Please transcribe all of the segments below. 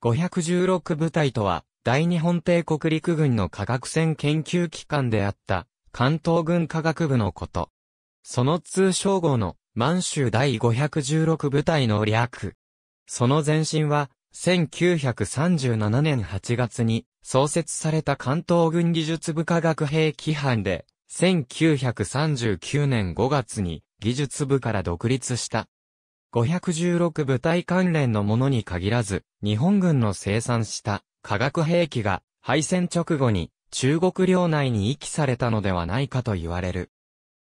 516部隊とは、大日本帝国陸軍の科学船研究機関であった、関東軍科学部のこと。その通称号の、満州第516部隊の略。その前身は、1937年8月に創設された関東軍技術部科学兵規範で、1939年5月に技術部から独立した。516部隊関連のものに限らず、日本軍の生産した化学兵器が敗戦直後に中国領内に遺棄されたのではないかと言われる。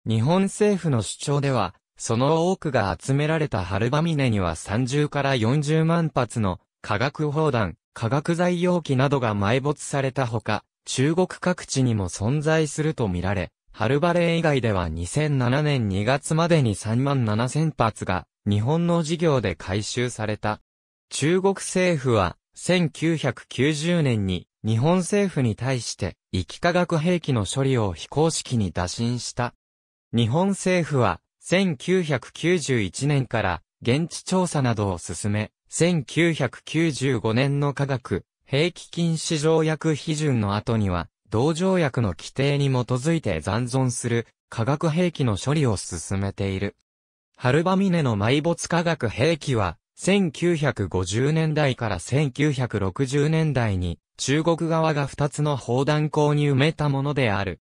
日本政府の主張では、その多くが集められたハルバミネには30から40万発の化学砲弾、化学材容器などが埋没されたほか、中国各地にも存在するとみられ、ハルバレー以外では2007年2月までに3万7000発が日本の事業で回収された。中国政府は、1990年に日本政府に対して域化学兵器の処理を非公式に打診した。日本政府は1991年から現地調査などを進め、1995年の科学兵器禁止条約批准の後には、同条約の規定に基づいて残存する化学兵器の処理を進めている。ハルバミネの埋没化学兵器は、1950年代から1960年代に、中国側が2つの砲弾口に埋めたものである。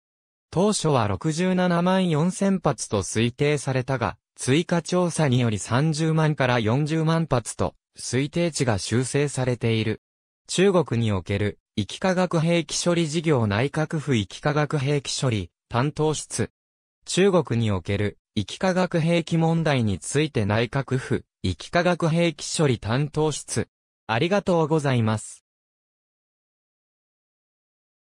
当初は67万4000発と推定されたが、追加調査により30万から40万発と、推定値が修正されている。中国における、域棄化学兵器処理事業内閣府域棄化学兵器処理、担当室。中国における、生き化学兵器問題について内閣府、生き化学兵器処理担当室。ありがとうございます。